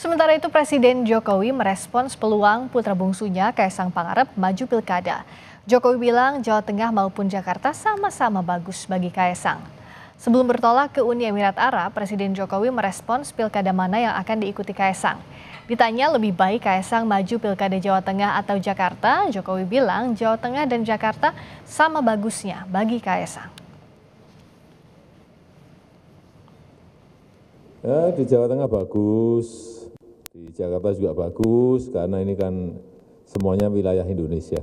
Sementara itu Presiden Jokowi merespons peluang putra bungsunya Kaisang Pangarep maju pilkada. Jokowi bilang Jawa Tengah maupun Jakarta sama-sama bagus bagi Kaisang. Sebelum bertolak ke Uni Emirat Arab, Presiden Jokowi merespons pilkada mana yang akan diikuti Kaisang. Ditanya lebih baik Kaisang maju pilkada Jawa Tengah atau Jakarta, Jokowi bilang Jawa Tengah dan Jakarta sama bagusnya bagi Kaisang. Ya, di Jawa Tengah bagus, di jakarta juga bagus karena ini kan semuanya wilayah indonesia